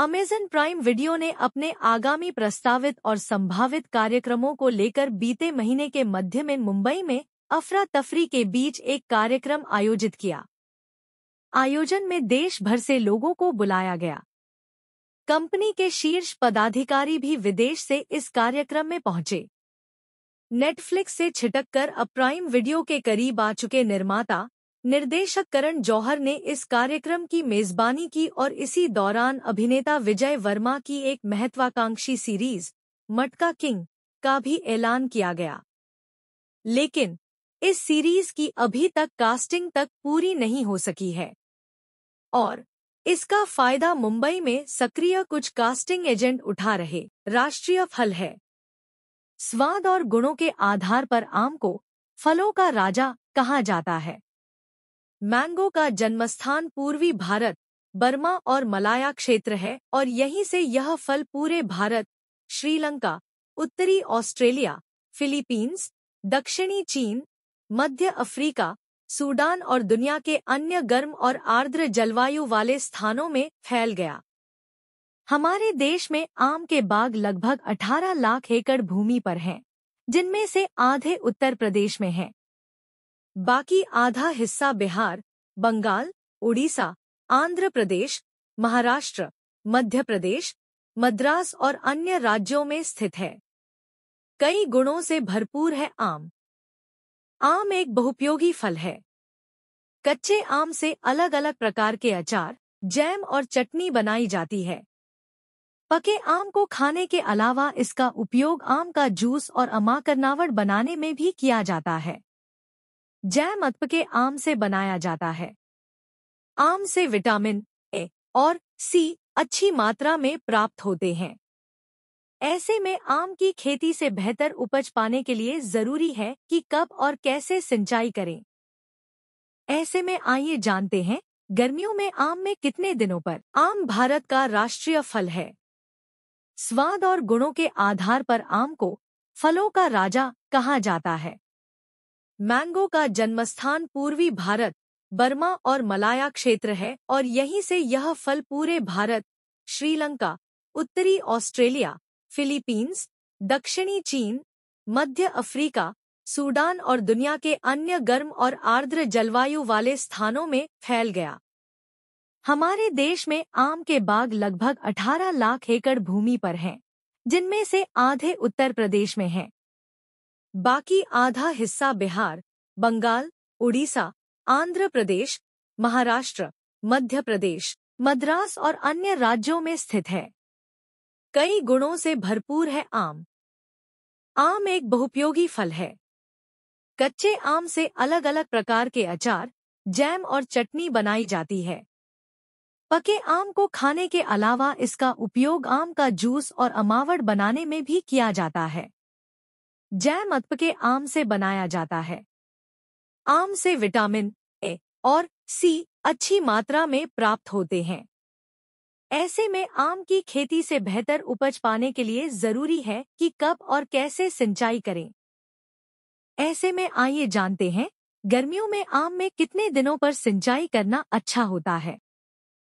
Amazon prime video ने अपने आगामी प्रस्तावित और संभावित कार्यक्रमों को लेकर बीते महीने के मध्य में मुंबई में अफरा तफरी के बीच एक कार्यक्रम आयोजित किया आयोजन में देश भर से लोगों को बुलाया गया कंपनी के शीर्ष पदाधिकारी भी विदेश से इस कार्यक्रम में पहुंचे नेटफ्लिक्स से छिटक कर अब प्राइम वीडियो के करीब आ चुके निर्माता निर्देशक करण जौहर ने इस कार्यक्रम की मेजबानी की और इसी दौरान अभिनेता विजय वर्मा की एक महत्वाकांक्षी सीरीज मटका किंग का भी ऐलान किया गया लेकिन इस सीरीज की अभी तक कास्टिंग तक पूरी नहीं हो सकी है और इसका फायदा मुंबई में सक्रिय कुछ कास्टिंग एजेंट उठा रहे राष्ट्रीय फल है स्वाद और गुणों के आधार पर आम को फलों का राजा कहा जाता है मैंगो का जन्मस्थान पूर्वी भारत बर्मा और मलाया क्षेत्र है और यहीं से यह फल पूरे भारत श्रीलंका उत्तरी ऑस्ट्रेलिया फिलीपींस दक्षिणी चीन मध्य अफ्रीका सूडान और दुनिया के अन्य गर्म और आर्द्र जलवायु वाले स्थानों में फैल गया हमारे देश में आम के बाग लगभग 18 लाख एकड़ भूमि पर हैं जिनमें से आधे उत्तर प्रदेश में हैं बाकी आधा हिस्सा बिहार बंगाल उड़ीसा आंध्र प्रदेश महाराष्ट्र मध्य प्रदेश मद्रास और अन्य राज्यों में स्थित है कई गुणों से भरपूर है आम आम एक बहुपयोगी फल है कच्चे आम से अलग अलग प्रकार के अचार जैम और चटनी बनाई जाती है पके आम को खाने के अलावा इसका उपयोग आम का जूस और अमाकरनावट बनाने में भी किया जाता है जैम अत्प के आम से बनाया जाता है आम से विटामिन ए और सी अच्छी मात्रा में प्राप्त होते हैं ऐसे में आम की खेती से बेहतर उपज पाने के लिए जरूरी है कि कब और कैसे सिंचाई करें ऐसे में आइए जानते हैं गर्मियों में आम में कितने दिनों पर आम भारत का राष्ट्रीय फल है स्वाद और गुणों के आधार पर आम को फलों का राजा कहा जाता है मैंगो का जन्मस्थान पूर्वी भारत बर्मा और मलाया क्षेत्र है और यहीं से यह फल पूरे भारत श्रीलंका उत्तरी ऑस्ट्रेलिया फिलीपींस दक्षिणी चीन मध्य अफ्रीका सूडान और दुनिया के अन्य गर्म और आर्द्र जलवायु वाले स्थानों में फैल गया हमारे देश में आम के बाग लगभग 18 लाख एकड़ भूमि पर हैं जिनमें से आधे उत्तर प्रदेश में हैं बाकी आधा हिस्सा बिहार बंगाल उड़ीसा आंध्र प्रदेश महाराष्ट्र मध्य प्रदेश मद्रास और अन्य राज्यों में स्थित है कई गुणों से भरपूर है आम आम एक बहुपयोगी फल है कच्चे आम से अलग अलग प्रकार के अचार जैम और चटनी बनाई जाती है पके आम को खाने के अलावा इसका उपयोग आम का जूस और अमावट बनाने में भी किया जाता है जैम अत्प के आम से बनाया जाता है आम से विटामिन ए और सी अच्छी मात्रा में प्राप्त होते हैं ऐसे में आम की खेती से बेहतर उपज पाने के लिए जरूरी है कि कब और कैसे सिंचाई करें ऐसे में आइए जानते हैं गर्मियों में आम में कितने दिनों पर सिंचाई करना अच्छा होता है